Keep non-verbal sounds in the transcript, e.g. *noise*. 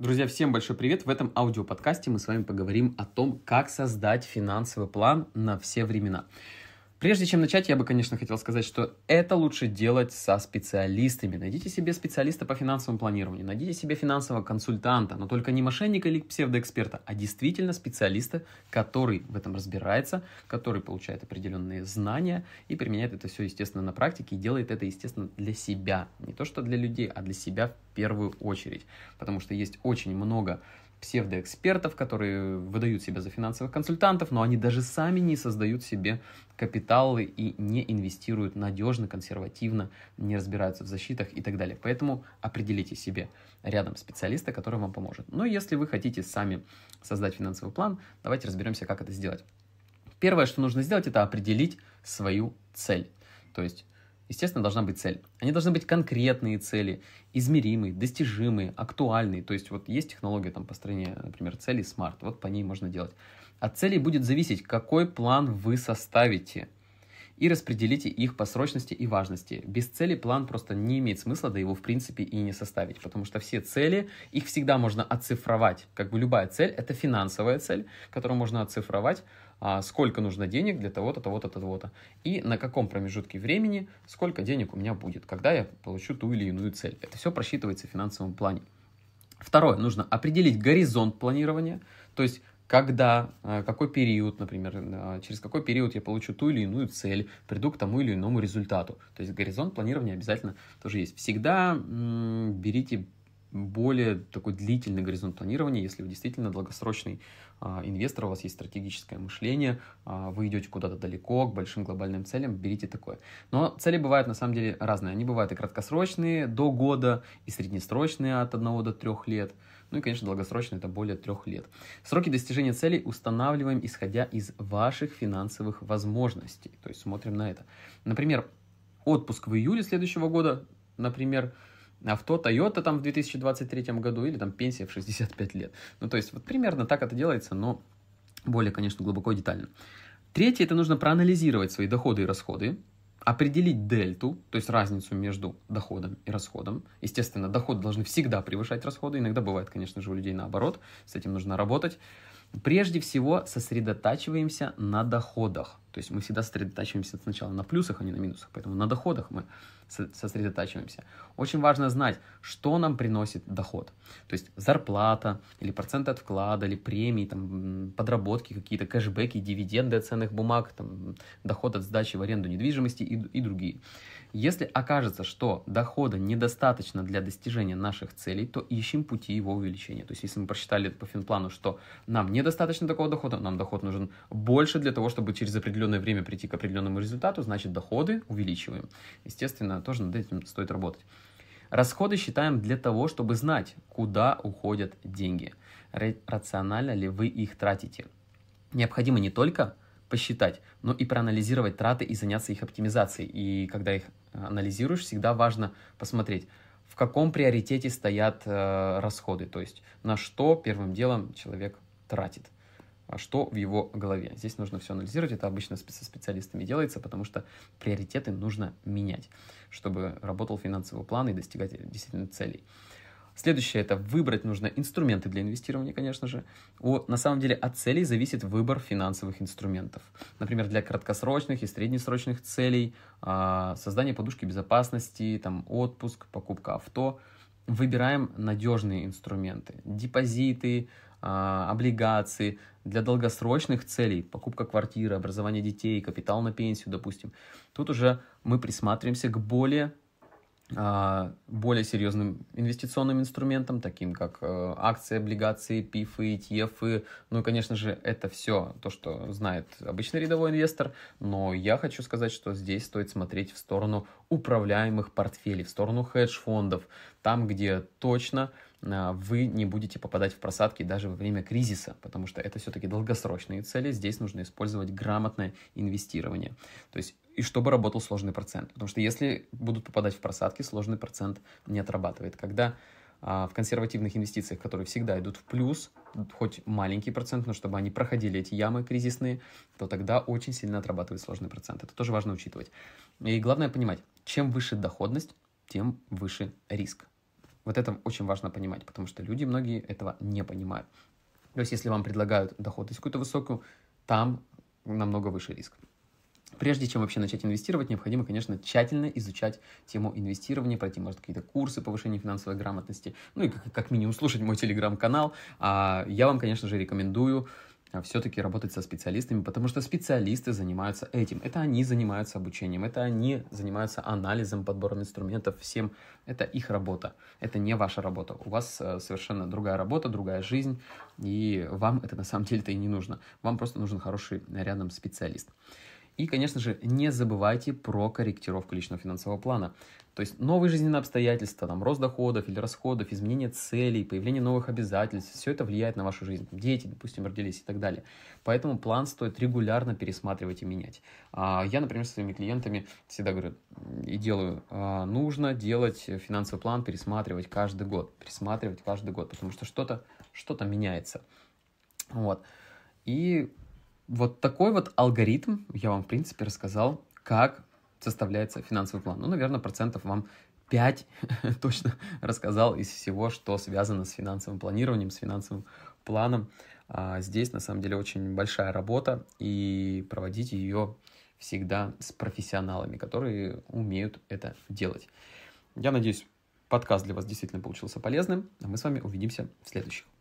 Друзья, всем большой привет! В этом аудиоподкасте мы с вами поговорим о том, как создать финансовый план на все времена. Прежде чем начать, я бы, конечно, хотел сказать, что это лучше делать со специалистами. Найдите себе специалиста по финансовому планированию, найдите себе финансового консультанта, но только не мошенника или псевдоэксперта, а действительно специалиста, который в этом разбирается, который получает определенные знания и применяет это все, естественно, на практике и делает это, естественно, для себя. Не то, что для людей, а для себя в первую очередь. Потому что есть очень много псевдоэкспертов, которые выдают себя за финансовых консультантов, но они даже сами не создают себе капиталы и не инвестируют надежно, консервативно, не разбираются в защитах и так далее. Поэтому определите себе рядом специалиста, который вам поможет. Но если вы хотите сами создать финансовый план, давайте разберемся, как это сделать. Первое, что нужно сделать, это определить свою цель. То есть естественно, должна быть цель. Они должны быть конкретные цели, измеримые, достижимые, актуальные. То есть вот есть технология там построения, например, целей SMART, вот по ней можно делать. От цели будет зависеть, какой план вы составите и распределите их по срочности и важности. Без цели план просто не имеет смысла, да его в принципе и не составить, потому что все цели, их всегда можно оцифровать. Как бы любая цель, это финансовая цель, которую можно оцифровать, а, сколько нужно денег для того-то, того-то, того-то. И на каком промежутке времени сколько денег у меня будет, когда я получу ту или иную цель. Это все просчитывается в финансовом плане. Второе, нужно определить горизонт планирования, то есть когда, э, какой период, например, э, через какой период я получу ту или иную цель, приду к тому или иному результату. То есть горизонт планирования обязательно тоже есть. Всегда берите более такой длительный горизонт планирования, если вы действительно долгосрочный а, инвестор у вас есть стратегическое мышление, а, вы идете куда-то далеко, к большим глобальным целям, берите такое. Но цели бывают на самом деле разные. Они бывают и краткосрочные, до года, и среднесрочные от 1 до 3 лет. Ну и, конечно, долгосрочные это более трех лет. Сроки достижения целей устанавливаем, исходя из ваших финансовых возможностей. То есть смотрим на это. Например, отпуск в июле следующего года, например, авто Toyota там в 2023 году или там пенсия в 65 лет. Ну, то есть вот примерно так это делается, но более, конечно, глубоко и детально. Третье, это нужно проанализировать свои доходы и расходы, определить дельту, то есть разницу между доходом и расходом. Естественно, доходы должны всегда превышать расходы, иногда бывает, конечно же, у людей наоборот, с этим нужно работать. Прежде всего сосредотачиваемся на доходах. То есть мы всегда сосредотачиваемся сначала на плюсах, а не на минусах. Поэтому на доходах мы сосредотачиваемся. Очень важно знать, что нам приносит доход. То есть зарплата, или проценты от вклада, или премии, там, подработки какие-то, кэшбэки, дивиденды от ценных бумаг, там, доход от сдачи в аренду недвижимости и, и другие. Если окажется, что дохода недостаточно для достижения наших целей, то ищем пути его увеличения. То есть если мы просчитали по финплану, что нам недостаточно такого дохода, нам доход нужен больше для того, чтобы через определенные определенное время прийти к определенному результату, значит доходы увеличиваем. Естественно, тоже над этим стоит работать. Расходы считаем для того, чтобы знать, куда уходят деньги. Рационально ли вы их тратите? Необходимо не только посчитать, но и проанализировать траты и заняться их оптимизацией. И когда их э, анализируешь, всегда важно посмотреть, в каком приоритете стоят э, расходы, то есть на что первым делом человек тратит. А что в его голове. Здесь нужно все анализировать, это обычно со специалистами делается, потому что приоритеты нужно менять, чтобы работал финансовый план и достигать действительно целей. Следующее – это выбрать нужно инструменты для инвестирования, конечно же. О, на самом деле от целей зависит выбор финансовых инструментов. Например, для краткосрочных и среднесрочных целей, э, создание подушки безопасности, там, отпуск, покупка авто. Выбираем надежные инструменты, депозиты, а, облигации, для долгосрочных целей, покупка квартиры, образование детей, капитал на пенсию, допустим, тут уже мы присматриваемся к более а, более серьезным инвестиционным инструментам, таким как э, акции, облигации, пифы, ETF. Ну и, конечно же, это все то, что знает обычный рядовой инвестор, но я хочу сказать, что здесь стоит смотреть в сторону управляемых портфелей, в сторону хедж-фондов, там, где точно Э, вы не будете попадать в просадки даже во время кризиса, потому что это все-таки долгосрочные цели, здесь нужно использовать грамотное инвестирование. То есть и чтобы работал сложный процент, потому что если будут попадать в просадки, сложный процент не отрабатывает. Когда а, в консервативных инвестициях, которые всегда идут в плюс, хоть маленький процент, но чтобы они проходили эти ямы кризисные, то тогда очень сильно отрабатывает сложный процент. Это тоже важно учитывать. И главное понимать, чем выше доходность, тем выше риск. Вот это очень важно понимать, потому что люди многие этого не понимают. То есть, если вам предлагают доходность какую-то высокую, там намного выше риск. Прежде чем вообще начать инвестировать, необходимо, конечно, тщательно изучать тему инвестирования, пройти, может, какие-то курсы повышения финансовой грамотности, ну и как, как минимум слушать мой телеграм-канал. А я вам, конечно же, рекомендую а все-таки работать со специалистами, потому что специалисты занимаются этим. Это они занимаются обучением, это они занимаются анализом, подбором инструментов, всем. Это их работа, это не ваша работа. У вас э, совершенно другая работа, другая жизнь, и вам это на самом деле-то и не нужно. Вам просто нужен хороший э, рядом специалист. И, конечно же, не забывайте про корректировку личного финансового плана. То есть новые жизненные обстоятельства, там, рост доходов или расходов, изменение целей, появление новых обязательств, все это влияет на вашу жизнь. Дети, допустим, родились и так далее. Поэтому план стоит регулярно пересматривать и менять. А я, например, со своими клиентами всегда говорю и делаю, а, нужно делать финансовый план, пересматривать каждый год, пересматривать каждый год, потому что что-то что, -то, что -то меняется. Вот. И вот такой вот алгоритм я вам, в принципе, рассказал, как составляется финансовый план. Ну, наверное, процентов вам 5 *laughs* точно рассказал из всего, что связано с финансовым планированием, с финансовым планом. А здесь, на самом деле, очень большая работа, и проводить ее всегда с профессионалами, которые умеют это делать. Я надеюсь, подкаст для вас действительно получился полезным, а мы с вами увидимся в следующих.